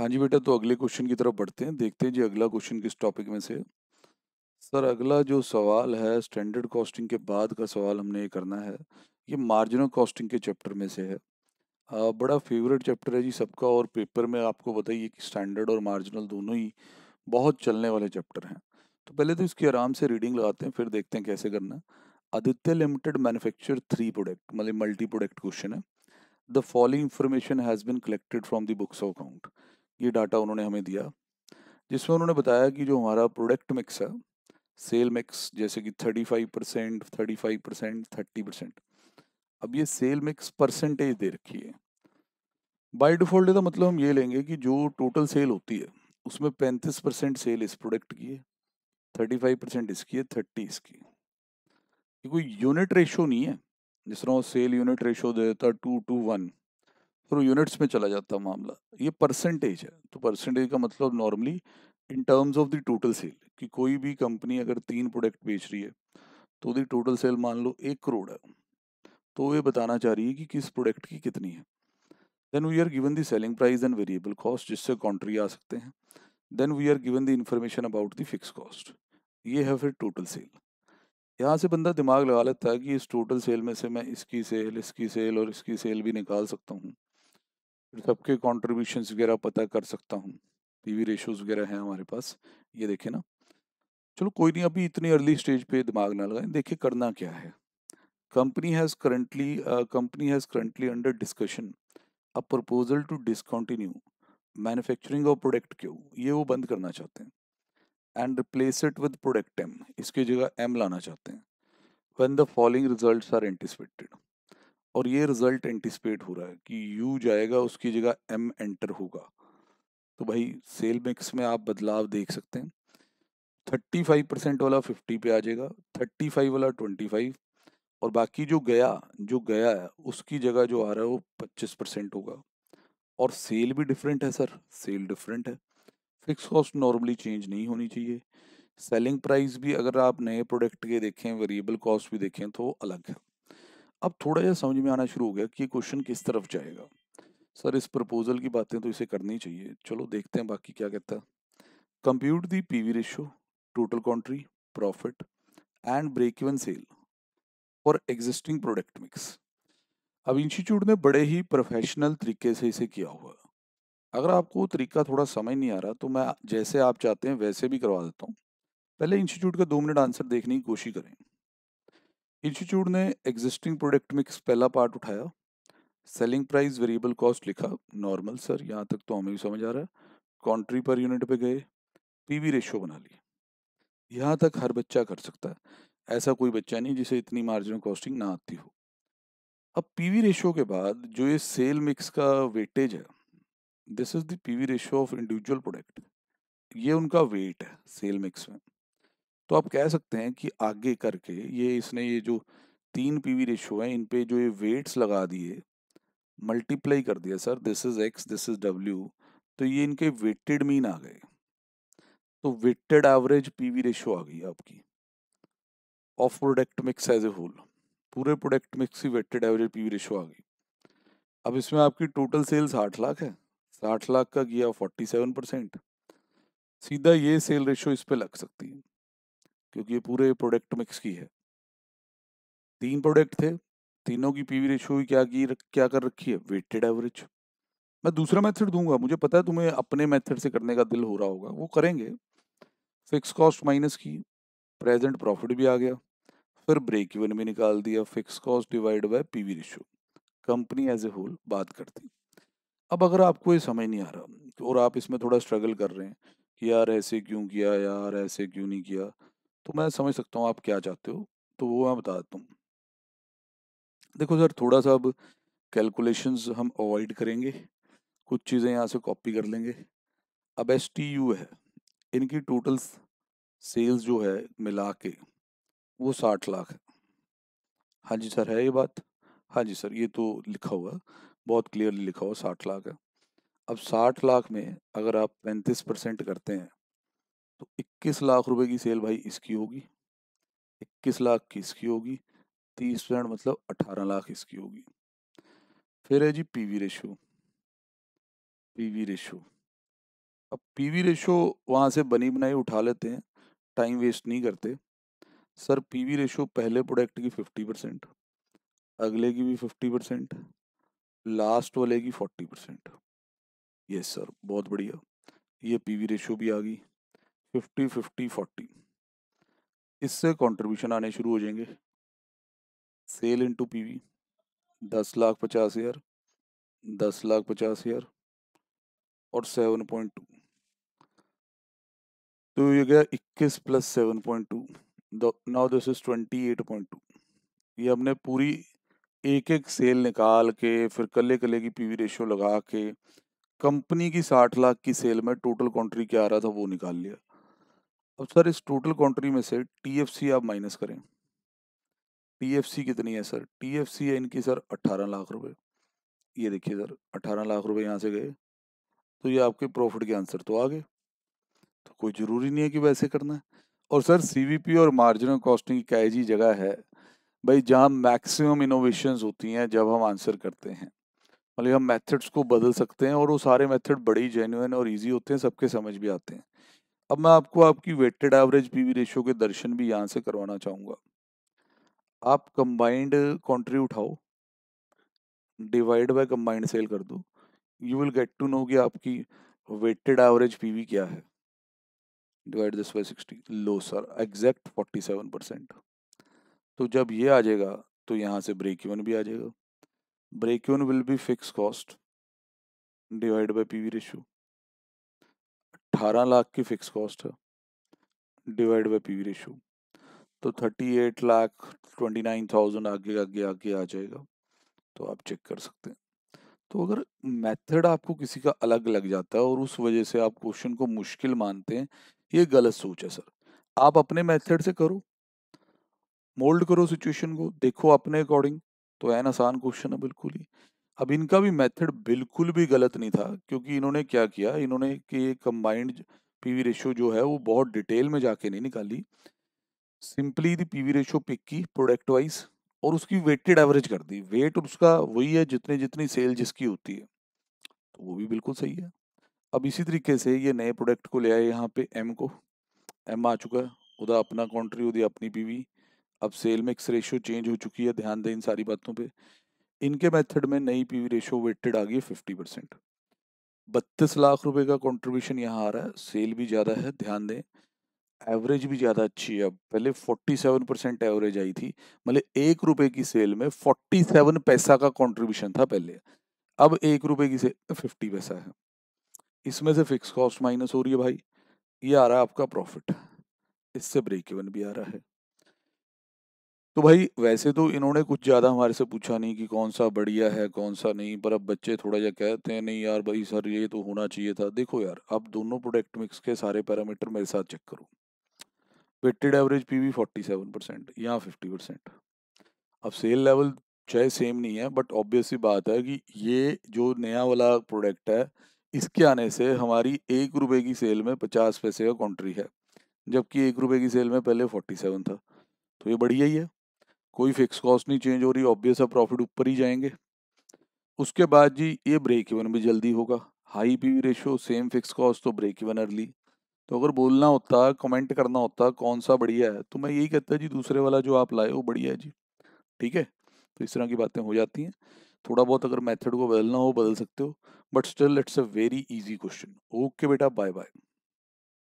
हाँ जी बेटा तो अगले क्वेश्चन की तरफ बढ़ते हैं देखते हैं जी अगला क्वेश्चन किस टॉपिक में से सर अगला जो सवाल है स्टैंडर्ड कॉस्टिंग के बाद का सवाल हमने ये करना है ये मार्जिनल कॉस्टिंग के चैप्टर में से है आ, बड़ा फेवरेट चैप्टर है जी सबका और पेपर में आपको बताइए कि स्टैंडर्ड और मार्जिनल दोनों ही बहुत चलने वाले चैप्टर हैं तो पहले तो इसकी आराम से रीडिंग लगाते हैं फिर देखते हैं कैसे करना है Aditya limited manufacture three product मतलब मल्टी प्रोडक्ट क्वेश्चन है the following information has been collected from the books of account ये डाटा उन्होंने हमें दिया जिसमें उन्होंने बताया कि जो हमारा प्रोडक्ट मिक्स है सेल मिक्स जैसे कि 35 percent thirty five percent thirty percent अब ये सेल मिक्स परसेंटेज दे रखी है बाई डिफॉल्ट का मतलब हम ये लेंगे कि जो टोटल सेल होती है उसमें पैंतीस परसेंट सेल इस प्रोडक्ट की है थर्टी फाइव परसेंट इसकी है थर्टी इसकी ये कोई यूनिट रेशो नहीं है जिस तरह सेल यूनिट रेशो दे देता टू टू वन और वो यूनिट्स में चला जाता है मामला ये परसेंटेज है तो परसेंटेज का मतलब normally in terms of the total sale कि कोई भी कंपनी अगर तीन प्रोडक्ट बेच रही है तो उसकी टोटल सेल मान लो एक करोड़ है तो ये बताना चाह रही है कि किस प्रोडक्ट की कितनी है then we are given the selling price and variable cost जिससे कॉन्ट्री आ सकते हैं then we are given the information about the fix cost ये है फिर टोटल सेल यहाँ से बंदा दिमाग लगा लेता है कि इस टोटल सेल में से मैं इसकी सेल इसकी सेल और इसकी सेल भी निकाल सकता हूँ सबके कॉन्ट्रीब्यूशन वगैरह पता कर सकता हूँ पीवी रेशोज वगैरह हैं हमारे पास ये देखे ना चलो कोई नहीं अभी इतनी अर्ली स्टेज पे दिमाग ना लगाए देखिए करना क्या है company has currently company has currently under discussion a proposal to discontinue manufacturing of product क्यों ये वो बंद करना चाहते हैं and replace it with product M इसकी जगह एम लाना चाहते हैं when the following result are anticipated और ये रिजल्ट एंटिसपेट हो रहा है कि यू जाएगा उसकी जगह एम एंटर होगा तो भाई सेल मिक्स में आप बदलाव देख सकते हैं थर्टी फाइव परसेंट वाला फिफ्टी पे आ जाएगा थर्टी फाइव वाला ट्वेंटी फाइव और बाकी जो गया जो गया है उसकी जगह जो आ रहा है वो पच्चीस परसेंट होगा और सेल भी डिफरेंट है सर सेल डिफरेंट है फिक्स कॉस्ट नॉर्मली चेंज नहीं होनी चाहिए सेलिंग प्राइस भी अगर आप नए प्रोडक्ट के देखें वेरिएबल कॉस्ट भी देखें तो अलग है अब थोड़ा यह समझ में आना शुरू हो गया कि क्वेश्चन किस तरफ जाएगा सर इस प्रपोजल की बातें तो इसे करनी चाहिए चलो देखते हैं बाकी क्या कहता है compute the PV ratio total contri profit and break even sale for existing product mix अब इंस्टीट्यूट ने बड़े ही प्रोफेशनल तरीके से इसे किया हुआ अगर आपको तरीका थोड़ा समझ नहीं आ रहा तो मैं जैसे आप चाहते हैं वैसे भी करवा देता हूँ पहले इंस्टीट्यूट का दो मिनट आंसर देखने की कोशिश करें इंस्टीट्यूट ने एग्जिस्टिंग प्रोडक्ट मिक्स पहला पार्ट उठाया सेलिंग प्राइस वेरिएबल कॉस्ट लिखा नॉर्मल सर यहाँ तक तो हमें भी समझ आ रहा है कॉन्ट्री पर यूनिट पे गए पीवी रेशियो बना लिए यहाँ तक हर बच्चा कर सकता है ऐसा कोई बच्चा नहीं जिसे इतनी मार्जिनल कॉस्टिंग ना आती हो अब पीवी रेशियो के बाद जो ये सेल मिक्स का वेटेज है this is the V ratio of individual product ये उनका वेट है सेल मिक्स में तो आप कह सकते हैं कि आगे करके ये इसने ये जो तीन पीवी रेशो है इन पे जो ये वेट्स लगा दिए मल्टीप्लाई कर दिया sir this is X this is W तो ये इनके वेटेड मीन आ गए तो वेटेड एवरेज पीवी रेशो आ गई आपकी of product mix as a whole पूरे प्रोडक्ट मिक्स की वेटेड एवरेज पीवी रेशो आ गई अब इसमें आपकी टोटल सेल्स आठ लाख है साठ लाख का गया फोर्टी सेवन परसेंट सीधा ये सेल रेशो इस पे लग सकती है क्योंकि ये पूरे प्रोडक्ट मिक्स की है तीन प्रोडक्ट थे तीनों की पीवी रेशियो क्या की क्या कर रखी है वेटेड एवरेज मैं दूसरा मेथड दूंगा मुझे पता है तुम्हें अपने मेथड से करने का दिल हो रहा होगा वो करेंगे फिक्स कॉस्ट माइनस की प्रेजेंट प्रॉफिट भी आ गया फिर ब्रेक इवन भी निकाल दिया fix cost divide by PV ratio company as a whole बात करती अब अगर आपको ये समझ नहीं आ रहा और आप इसमें थोड़ा स्ट्रगल कर रहे हैं कि यार ऐसे क्यों किया यार ऐसे क्यों नहीं किया तो मैं समझ सकता हूँ आप क्या चाहते हो तो वो मैं बता देता हूँ देखो सर थोड़ा सा अब कैलकुलेशंस हम अवॉइड करेंगे कुछ चीज़ें यहाँ से कॉपी कर लेंगे अब एस टी यू है इनकी टोटल सेल्स जो है मिला के वो साठ लाख है हाँ जी सर है ये बात हाँ जी सर ये तो लिखा हुआ बहुत क्लियरली लिखा हुआ साठ लाख है अब साठ लाख में अगर आप पैंतीस परसेंट करते हैं तो 21 लाख रुपए की सेल भाई इसकी होगी 21 लाख की इसकी होगी 30 परसेंट मतलब 18 लाख इसकी होगी फिर है जी पीवी रेशो पीवी रेशो अब पीवी रेशो वहां से बनी बनाई उठा लेते हैं टाइम वेस्ट नहीं करते सर पीवी रेशो पहले प्रोडक्ट की 50 परसेंट अगले की भी 50 परसेंट लास्ट वाले की 40 परसेंट यस सर बहुत बढ़िया ये पीवी रेशो भी आ गई फिफ्टी फिफ्टी फोर्टी इससे कंट्रीब्यूशन आने शुरू हो जाएंगे सेल इनटू पीवी दस लाख पचास हज़ार दस लाख पचास हज़ार और सेवन पॉइंट टू तो ये गया इक्कीस plus seven point two now this is twenty eight point two ये हमने पूरी एक एक सेल निकाल के फिर कले कले की पीवी रेशियो लगा के कंपनी की साठ लाख की सेल में टोटल कंट्री क्या आ रहा था वो निकाल लिया अब सर इस टोटल क्वांटिटी में से टीएफसी आप माइनस करें टीएफसी कितनी है सर टीएफसी है इनकी सर अट्ठारह लाख रुपए ये देखिए सर अट्ठारह लाख रुपए यहाँ से गए तो ये आपके प्रॉफिट के आंसर तो आ गए तो कोई ज़रूरी नहीं है कि वैसे करना है और सर सीवीपी और मार्जिनल कॉस्टिंग क्या ऐसी जगह है भाई जहाँ मैक्सिमम इनोवेशन होती हैं जब हम आंसर करते हैं मतलब हम मेथड्स को बदल सकते हैं और वो सारे मेथड बड़े ही जेन्यून और इजी होते हैं सबके समझ भी आते हैं अब मैं आपको आपकी वेटेड एवरेज पीवी रेशियो के दर्शन भी यहाँ से करवाना चाहूँगा आप कंबाइंड कंट्री उठाओ डिवाइड बाय कंबाइंड सेल कर दो you will get to know कि आपकी वेटेड एवरेज पीवी क्या है डिवाइड दिस बाय सिक्सटी लो sir exact forty seven percent तो जब ये आ जाएगा तो यहाँ से ब्रेक इवन भी आ जाएगा break even will be fix cost divide by P V ratio अठारह लाख की फिक्स कॉस्ट है divide by P V ratio तो thirty eight lakh twenty nine thousand आगे आगे आगे आ जाएगा तो आप चेक कर सकते हैं तो अगर मेथड आपको किसी का अलग लग जाता है और उस वजह से आप क्वेश्चन को मुश्किल मानते हैं ये गलत सोच है सर आप अपने मेथड से करो मोल्ड करो सिचुएशन को देखो अपने अकॉर्डिंग तो एन आसान क्वेश्चन है बिल्कुल ही अब इनका भी मेथड बिल्कुल भी गलत नहीं था क्योंकि इन्होंने क्या किया इन्होंने कि कंबाइंड पीवी रेशियो जो है वो बहुत डिटेल में जाके नहीं निकाली simply the PV ratio pick की प्रोडक्ट वाइज और उसकी वेटेड एवरेज कर दी वेट उसका वही है जितने जितनी सेल जिसकी होती है तो वो भी बिल्कुल सही है अब इसी तरीके से ये नए प्रोडक्ट को ले आए यहाँ पे एम को एम आ चुका है उधर अपना कंट्री उधर अपनी पीवी अब सेल मिक्स रेशियो चेंज हो चुकी है ध्यान दें इन सारी बातों पे इनके मेथड में नई पीवी रेशो वेटेड आ गई फिफ्टी परसेंट बत्तीस लाख रुपए का कंट्रीब्यूशन यहाँ आ रहा है सेल भी ज़्यादा है ध्यान दें एवरेज भी ज़्यादा अच्छी है अब पहले सेवन परसेंट एवरेज आई थी मतलब एक रुपए की सेल में फोर्टी सेवन पैसा का कंट्रीब्यूशन था पहले अब एक रुपए की सेल में फिफ्टी पैसा है इसमें से फिक्स कॉस्ट माइनस हो रही है भाई ये आ रहा है आपका प्रॉफिट इससे ब्रेक इवन भी आ रहा है तो भाई वैसे तो इन्होंने कुछ ज़्यादा हमारे से पूछा नहीं कि कौन सा बढ़िया है कौन सा नहीं पर अब बच्चे थोड़ा या कहते हैं नहीं यार भाई सर ये तो होना चाहिए था देखो यार अब दोनों प्रोडक्ट मिक्स के सारे पैरामीटर मेरे साथ चेक करो weighted average forty seven percent या फिफ्टी परसेंट अब सेल लेवल चाहे सेम नहीं है बट ऑब्वियसली बात है कि ये जो नया वाला प्रोडक्ट है इसके आने से हमारी एक रुपये की सेल में पचास पैसे का कॉन्ट्री है जबकि एक रुपये की सेल में पहले फोर्टी सेवन था तो ये बढ़िया ही है कोई फिक्स कॉस्ट नहीं चेंज हो रही ऑब्वियस है प्रॉफिट ऊपर ही जाएंगे उसके बाद जी ये ब्रेक इवन भी जल्दी होगा high P ratio same fix cost तो ब्रेक इवन अर्ली तो अगर बोलना होता कमेंट करना होता कौन सा बढ़िया है तो मैं यही कहता जी दूसरे वाला जो आप लाए वो बढ़िया है जी ठीक है तो इस तरह की बातें हो जाती हैं थोड़ा बहुत अगर मेथड को बदलना हो बदल सकते हो but still it's a very easy question okay बेटा बाय बाय